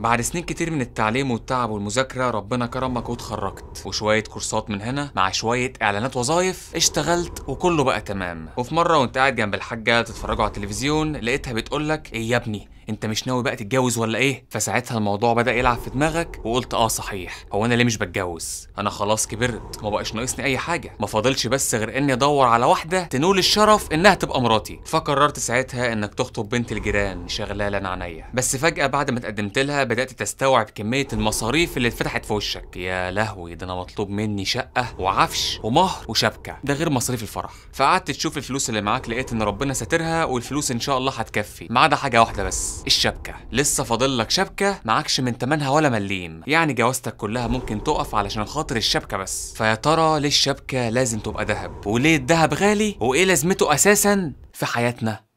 بعد سنين كتير من التعليم والتعب والمذاكرة ربنا كرمك واتخرجت وشوية كورسات من هنا مع شوية إعلانات وظايف اشتغلت وكله بقى تمام وفي مرة وانت قاعد جنب الحاجة تتفرجوا على التلفزيون لقيتها بتقولك إيه يا ابني انت مش ناوي بقى تتجوز ولا ايه فساعتها الموضوع بدا يلعب في دماغك وقلت اه صحيح هو انا ليه مش بتجوز انا خلاص كبرت ما بقاش ناقصني اي حاجه ما فاضلش بس غير اني ادور على واحده تنول الشرف انها تبقى مراتي فقررت ساعتها انك تخطب بنت الجيران شغلالا عينيا بس فجاه بعد ما اتقدمت لها بدات تستوعب كميه المصاريف اللي اتفتحت في وشك يا لهوي ده انا مطلوب مني شقه وعفش ومهر وشبكه ده غير مصاريف الفرح فقعدت تشوف الفلوس اللي معاك لقيت ان ربنا ساترها والفلوس ان شاء الله هتكفي ما عدا حاجه واحده بس الشبكه لسه فاضل لك شبكه معكش من تمنها ولا مليم يعني جوازتك كلها ممكن تقف علشان خاطر الشبكه بس فيا ترى ليه الشبكه لازم تبقى ذهب وليه الذهب غالي وايه لازمته اساسا في حياتنا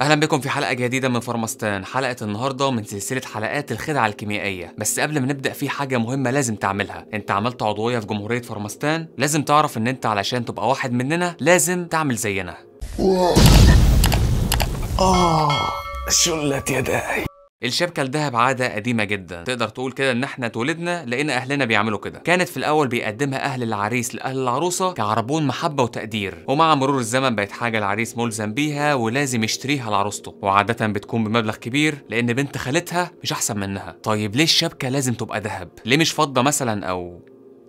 اهلا بكم في حلقه جديده من فارماستان حلقه النهارده من سلسله حلقات الخدعه الكيميائيه بس قبل ما نبدا في حاجه مهمه لازم تعملها انت عملت عضويه في جمهوريه فارماستان لازم تعرف ان انت علشان تبقى واحد مننا لازم تعمل زينا اه شلت يداي الشبكه الذهب عاده قديمه جدا تقدر تقول كده ان احنا اتولدنا لان اهلنا بيعملوا كده كانت في الاول بيقدمها اهل العريس لاهل العروسه كعربون محبه وتقدير ومع مرور الزمن بقت حاجه العريس ملزم بيها ولازم يشتريها لعروسته وعاده بتكون بمبلغ كبير لان بنت خالتها مش احسن منها طيب ليه الشبكه لازم تبقى ذهب ليه مش فضه مثلا او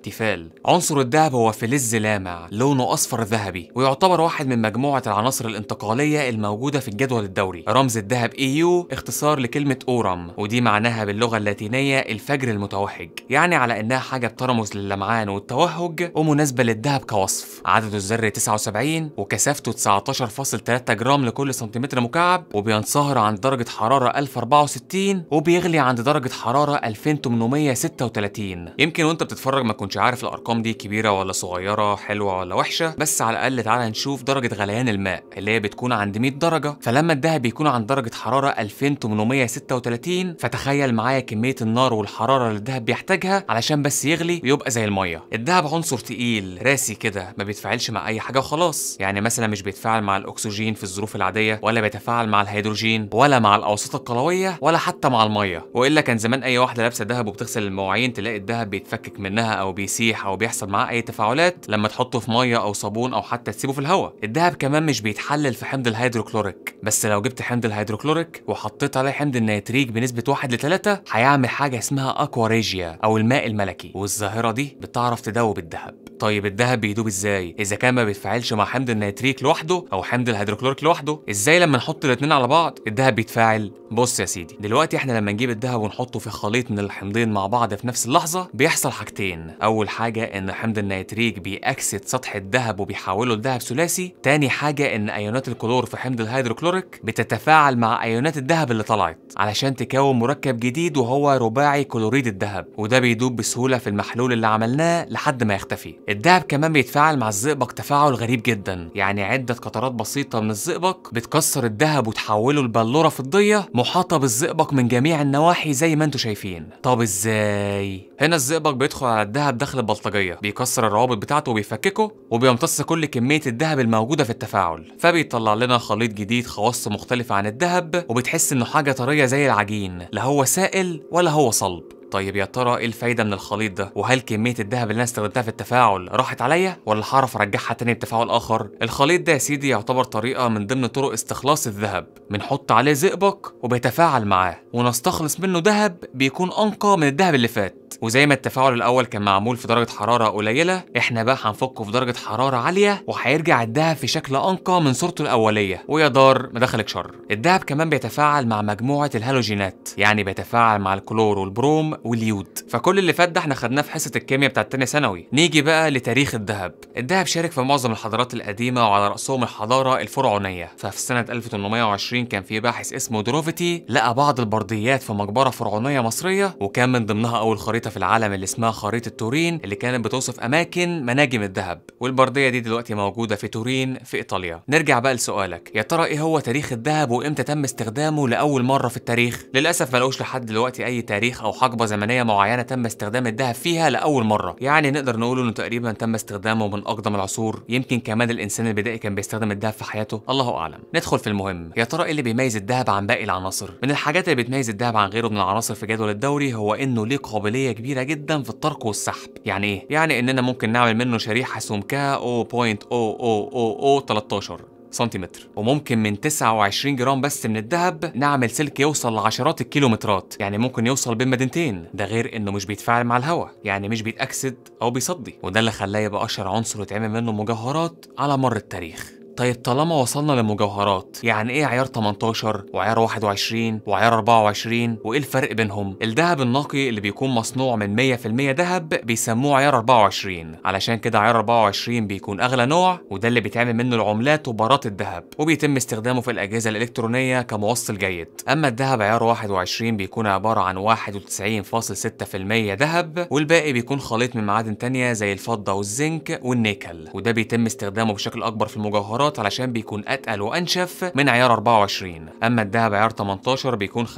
الاحتفال عنصر الذهب هو فلز لامع لونه أصفر ذهبي ويعتبر واحد من مجموعة العناصر الانتقالية الموجودة في الجدول الدوري رمز الذهب EU اختصار لكلمة أورم ودي معناها باللغة اللاتينية الفجر المتوهج يعني على إنها حاجة بترمز للمعان والتوهج ومناسبة للذهب كوصف عدده الذري 79 وكثافته 19.3 جرام لكل سنتيمتر مكعب وبينصهر عند درجة حرارة 1064 وبيغلي عند درجة حرارة 2836 يمكن وانت بتتفرج ما تكونش مش عارف الارقام دي كبيره ولا صغيره حلوه ولا وحشه بس على الاقل تعالى نشوف درجه غليان الماء اللي هي بتكون عند 100 درجه فلما الدهب بيكون عند درجه حراره 2836 فتخيل معايا كميه النار والحراره اللي الدهب بيحتاجها علشان بس يغلي ويبقى زي الميه الدهب عنصر تقيل راسي كده ما بيتفاعلش مع اي حاجه وخلاص يعني مثلا مش بيتفاعل مع الاكسجين في الظروف العاديه ولا بيتفاعل مع الهيدروجين ولا مع الاوساط القلويه ولا حتى مع الميه والا كان زمان اي واحده لابسه دهب وبتغسل المواعين تلاقي الدهب بيتفكك منها او بيسيح او بيحصل معاه اي تفاعلات لما تحطه في ميه او صابون او حتى تسيبه في الهواء الذهب كمان مش بيتحلل في حمض الهيدروكلوريك بس لو جبت حمض الهيدروكلوريك وحطيت عليه حمض النيتريك بنسبه 1 ل 3 هيعمل حاجه اسمها اكواريجيا او الماء الملكي والظاهره دي بتعرف تدوب الذهب طيب الذهب بيدوب ازاي اذا كان ما بيتفاعلش مع حمض النيتريك لوحده او حمض الهيدروكلوريك لوحده ازاي لما نحط الاثنين على بعض الذهب بيتفاعل بص يا سيدي دلوقتي احنا لما نجيب الذهب ونحطه في خليط من الحمضين مع بعض في نفس اللحظه بيحصل حاجتين أول حاجة إن حمض النيتريك بيأكسد سطح الذهب وبيحوله لذهب ثلاثي، تاني حاجة إن أيونات الكلور في حمض الهيدروكلوريك بتتفاعل مع أيونات الذهب اللي طلعت علشان تكون مركب جديد وهو رباعي كلوريد الذهب وده بيدوب بسهولة في المحلول اللي عملناه لحد ما يختفي. الذهب كمان بيتفاعل مع الزئبق تفاعل غريب جدا، يعني عدة قطرات بسيطة من الزئبق بتكسر الذهب وتحوله لبلورة فضية محاطة بالزئبق من جميع النواحي زي ما انتم شايفين. طب ازاي؟ هنا الزئبق بيدخل على الذهب الذهب داخل البلطجيه بيكسر الروابط بتاعته وبيفككه وبيمتص كل كميه الذهب الموجوده في التفاعل فبيطلع لنا خليط جديد خواصه مختلفه عن الذهب وبتحس انه حاجه طريه زي العجين لا هو سائل ولا هو صلب طيب يا ترى ايه الفايده من الخليط ده وهل كميه الذهب اللي انا استخدمتها في التفاعل راحت عليا ولا هعرف ارجعها تاني بتفاعل اخر الخليط ده يا سيدي يعتبر طريقه من ضمن طرق استخلاص الذهب بنحط عليه زئبق وبيتفاعل معاه ونستخلص منه ذهب بيكون انقى من الذهب اللي فات وزي ما التفاعل الاول كان معمول في درجه حراره قليله احنا بقى هنفكه في درجه حراره عاليه وهيرجع الدهب في شكل انقى من صورته الاوليه ويا دار ما دخلك شر الدهب كمان بيتفاعل مع مجموعه الهالوجينات يعني بيتفاعل مع الكلور والبروم واليود فكل اللي فات ده احنا خدناه في حصه الكيمياء بتاعت تاني ثانوي نيجي بقى لتاريخ الدهب الدهب شارك في معظم الحضارات القديمه وعلى راسهم الحضاره الفرعونيه ففي سنه 1820 كان في باحث اسمه دروفيتي لقى بعض البرديات في مقبره فرعونيه مصريه وكان من ضمنها اول خريطه خريطه في العالم اللي اسمها خريطه تورين اللي كانت بتوصف اماكن مناجم الذهب والبرديه دي دلوقتي موجوده في تورين في ايطاليا نرجع بقى لسؤالك يا ترى ايه هو تاريخ الذهب وامتى تم استخدامه لاول مره في التاريخ للاسف لقوش لحد دلوقتي اي تاريخ او حقبه زمنيه معينه تم استخدام الذهب فيها لاول مره يعني نقدر نقول انه تقريبا تم استخدامه من اقدم العصور يمكن كمان الانسان البدائي كان بيستخدم الذهب في حياته الله اعلم ندخل في المهم يا ترى ايه اللي بيميز الذهب عن باقي العناصر من الحاجات اللي بتميز الذهب عن غيره من العناصر في جدول الدوري هو انه ليه قابليه نسبية كبيرة جدا في الطرق والسحب يعني ايه؟ يعني اننا ممكن نعمل منه شريحة سمكها 13 سنتيمتر وممكن من 29 جرام بس من الذهب نعمل سلك يوصل لعشرات الكيلومترات يعني ممكن يوصل بين مدينتين ده غير انه مش بيتفاعل مع الهواء يعني مش بيتأكسد او بيصدي وده اللي خلاه يبقى اشهر عنصر اتعمل منه مجوهرات على مر التاريخ طيب طالما وصلنا للمجوهرات يعني ايه عيار 18 وعيار 21 وعيار 24 وايه الفرق بينهم الذهب النقي اللي بيكون مصنوع من 100% ذهب بيسموه عيار 24 علشان كده عيار 24 بيكون اغلى نوع وده اللي بيتعمل منه العملات وبارات الذهب وبيتم استخدامه في الاجهزه الالكترونيه كموصل جيد اما الذهب عيار 21 بيكون عباره عن 91.6% ذهب والباقي بيكون خليط من معادن تانية زي الفضه والزنك والنيكل وده بيتم استخدامه بشكل اكبر في المجوهرات العيارات علشان بيكون اتقل وانشف من عيار 24 اما الذهب عيار 18 بيكون 75%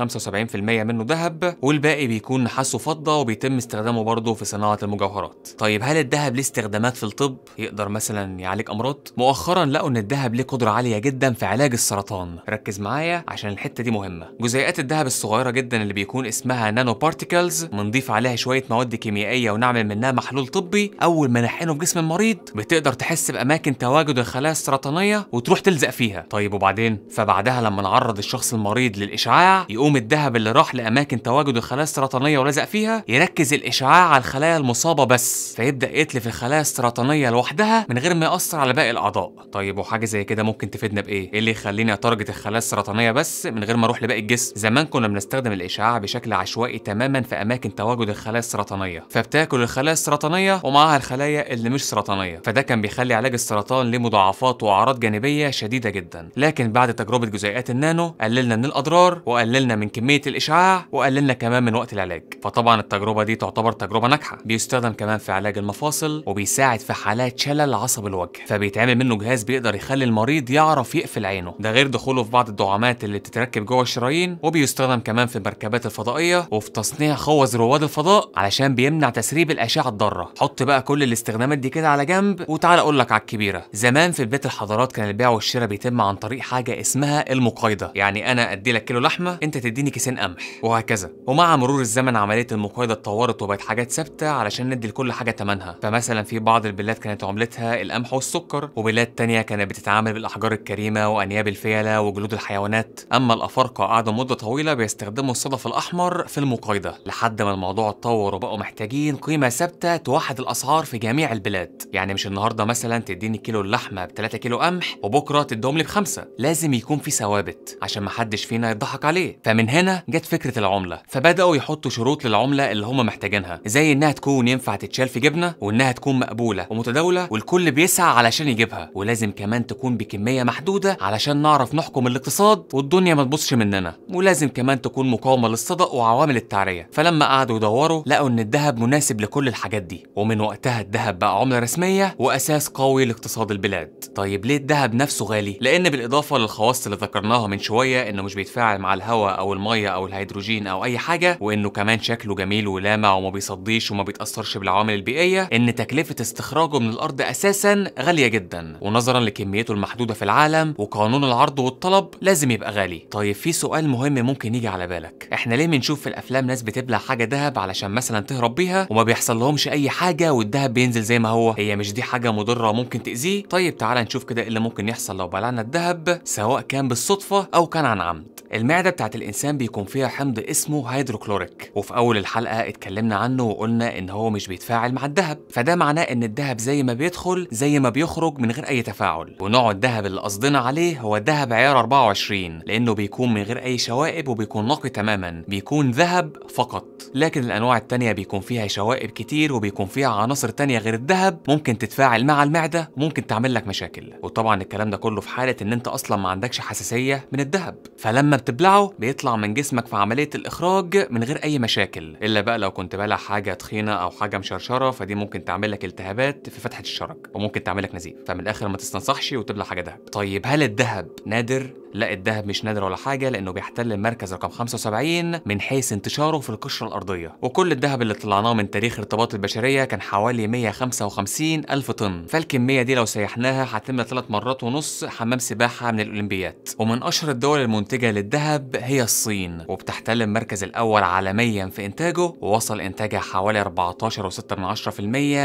منه ذهب والباقي بيكون نحاس وفضه وبيتم استخدامه برضه في صناعه المجوهرات طيب هل الذهب ليه استخدامات في الطب يقدر مثلا يعالج امراض مؤخرا لقوا ان الذهب ليه قدره عاليه جدا في علاج السرطان ركز معايا عشان الحته دي مهمه جزيئات الذهب الصغيره جدا اللي بيكون اسمها نانو بارتيكلز بنضيف عليها شويه مواد كيميائيه ونعمل منها محلول طبي اول ما نحقنه في جسم المريض بتقدر تحس باماكن تواجد الخلايا السرطانيه الميه وتروح تلزق فيها طيب وبعدين فبعدها لما نعرض الشخص المريض للإشعاع يقوم الذهب اللي راح لأماكن تواجد الخلايا السرطانية ولزق فيها يركز الإشعاع على الخلايا المصابة بس فيبدأ يتلف الخلايا السرطانية لوحدها من غير ما يأثر على باقي الأعضاء طيب وحاجة زي كده ممكن تفيدنا بإيه؟ إيه اللي يخليني أتارجت الخلايا السرطانية بس من غير ما أروح لباقي الجسم؟ زمان كنا بنستخدم الإشعاع بشكل عشوائي تماما في أماكن تواجد الخلايا السرطانية فبتاكل الخلايا السرطانية ومعاها الخلايا اللي مش سرطانية فده كان بيخلي علاج السرطان ليه مضاعفات وأعراض أعراض جانبية شديدة جدا لكن بعد تجربة جزيئات النانو قللنا من الأضرار وقللنا من كمية الإشعاع وقللنا كمان من وقت العلاج فطبعا التجربة دي تعتبر تجربة ناجحة بيستخدم كمان في علاج المفاصل وبيساعد في حالات شلل عصب الوجه فبيتعمل منه جهاز بيقدر يخلي المريض يعرف يقفل عينه ده غير دخوله في بعض الدعامات اللي بتتركب جوه الشرايين وبيستخدم كمان في المركبات الفضائية وفي تصنيع خوذ رواد الفضاء علشان بيمنع تسريب الأشعة الضارة حط بقى كل الاستخدامات دي كده على جنب وتعالى أقول لك على الكبيرة زمان في بداية الحضارات العقارات كان البيع والشراء بيتم عن طريق حاجه اسمها المقايضه يعني انا ادي لك كيلو لحمه انت تديني كيسين قمح وهكذا ومع مرور الزمن عمليه المقايضه اتطورت وبقت حاجات ثابته علشان ندي لكل حاجه ثمنها فمثلا في بعض البلاد كانت عملتها القمح والسكر وبلاد تانية كانت بتتعامل بالاحجار الكريمه وانياب الفيله وجلود الحيوانات اما الافارقه قعدوا مده طويله بيستخدموا الصدف الاحمر في المقايضه لحد ما الموضوع اتطور وبقوا محتاجين قيمه ثابته توحد الاسعار في جميع البلاد يعني مش النهارده مثلا تديني كيلو اللحمه ب 3 كيلو بقمح وبكره تدهم لي بخمسه لازم يكون في ثوابت عشان محدش فينا يضحك عليه فمن هنا جت فكره العمله فبداوا يحطوا شروط للعمله اللي هم محتاجينها زي انها تكون ينفع تتشال في جبنه وانها تكون مقبوله ومتداوله والكل بيسعى علشان يجيبها ولازم كمان تكون بكميه محدوده علشان نعرف نحكم الاقتصاد والدنيا ما تبصش مننا ولازم كمان تكون مقاومه للصدأ وعوامل التعريه فلما قعدوا يدوروا لقوا ان الذهب مناسب لكل الحاجات دي ومن وقتها الذهب بقى عمله رسميه واساس قوي لاقتصاد البلاد طيب ليه الذهب نفسه غالي لان بالاضافه للخواص اللي ذكرناها من شويه انه مش بيتفاعل مع الهواء او الميه او الهيدروجين او اي حاجه وانه كمان شكله جميل ولامع وما بيصديش وما بيتاثرش بالعوامل البيئيه ان تكلفه استخراجه من الارض اساسا غاليه جدا ونظرا لكميته المحدوده في العالم وقانون العرض والطلب لازم يبقى غالي طيب في سؤال مهم ممكن يجي على بالك احنا ليه بنشوف في الافلام ناس بتبلع حاجه ذهب علشان مثلا تهرب بيها وما بيحصل لهمش اي حاجه والذهب بينزل زي ما هو هي مش دي حاجه مضره ممكن تاذيه طيب تعالى نشوف كده ده اللي ممكن يحصل لو بلعنا الذهب سواء كان بالصدفة أو كان عن عمد المعدة بتاعت الإنسان بيكون فيها حمض اسمه هيدروكلوريك وفي أول الحلقة اتكلمنا عنه وقلنا إن هو مش بيتفاعل مع الذهب فده معناه إن الذهب زي ما بيدخل زي ما بيخرج من غير أي تفاعل ونوع الذهب اللي قصدنا عليه هو ذهب عيار 24 لأنه بيكون من غير أي شوائب وبيكون نقي تماما بيكون ذهب فقط لكن الأنواع التانية بيكون فيها شوائب كتير وبيكون فيها عناصر تانية غير الذهب ممكن تتفاعل مع المعدة ممكن تعمل لك مشاكل وطبعا الكلام ده كله في حاله ان انت اصلا ما عندكش حساسيه من الذهب فلما بتبلعه بيطلع من جسمك في عمليه الاخراج من غير اي مشاكل الا بقى لو كنت بلع حاجه تخينه او حاجه مشرشره فدي ممكن تعمل لك التهابات في فتحه الشرج وممكن تعمل لك نزيف فمن الاخر ما تستنصحش وتبلع حاجه دهب طيب هل الذهب نادر لا الذهب مش نادر ولا حاجه لانه بيحتل المركز رقم 75 من حيث انتشاره في القشره الارضيه وكل الذهب اللي طلعناه من تاريخ ارتباط البشريه كان حوالي 155 الف طن فالكميه دي لو سيحناها هتملى ثلاث مرات ونص حمام سباحه من الاولمبيات ومن اشهر الدول المنتجه للذهب هي الصين وبتحتل المركز الاول عالميا في انتاجه ووصل انتاجها حوالي 14.6%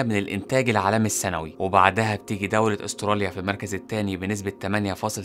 من الانتاج العالمي السنوي وبعدها بتيجي دوله استراليا في المركز الثاني بنسبه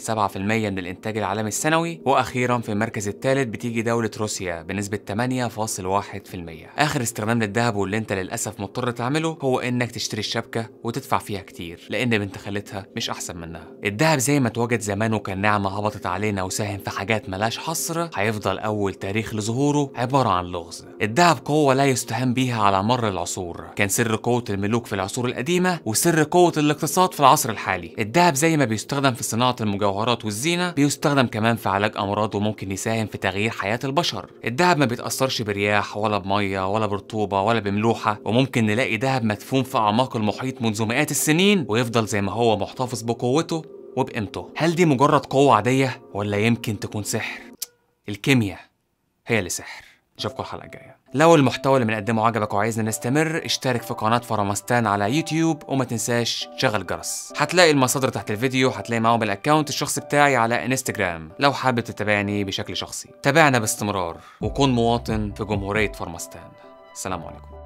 8.7% من الانتاج الإنتاج العالمي السنوي وأخيرا في المركز الثالث بتيجي دولة روسيا بنسبة 8.1% آخر استخدام للذهب واللي أنت للأسف مضطر تعمله هو إنك تشتري الشبكة وتدفع فيها كتير لأن بنت خالتها مش أحسن منها الذهب زي ما اتوجد زمان وكان نعمة هبطت علينا وساهم في حاجات ملاش حصر هيفضل أول تاريخ لظهوره عبارة عن لغز الذهب قوة لا يستهان بيها على مر العصور كان سر قوة الملوك في العصور القديمة وسر قوة الاقتصاد في العصر الحالي الذهب زي ما بيستخدم في صناعة المجوهرات والزينة بيست بيستخدم كمان في علاج أمراض وممكن يساهم في تغيير حياة البشر الذهب ما بيتأثرش برياح ولا بمية ولا برطوبة ولا بملوحة وممكن نلاقي ذهب مدفون في أعماق المحيط منذ مئات السنين ويفضل زي ما هو محتفظ بقوته وبقيمته هل دي مجرد قوة عادية ولا يمكن تكون سحر؟ الكيمياء هي اللي سحر نشوفكم الحلقة الجاية لو المحتوى اللي بنقدمه عجبك وعايزنا نستمر اشترك في قناة فرمستان على يوتيوب وما تنساش تشغل الجرس هتلاقي المصادر تحت الفيديو هتلاقي معاهم الاكونت الشخصي بتاعي على انستجرام لو حابب تتابعني بشكل شخصي تابعنا باستمرار وكون مواطن في جمهورية فرمستان السلام عليكم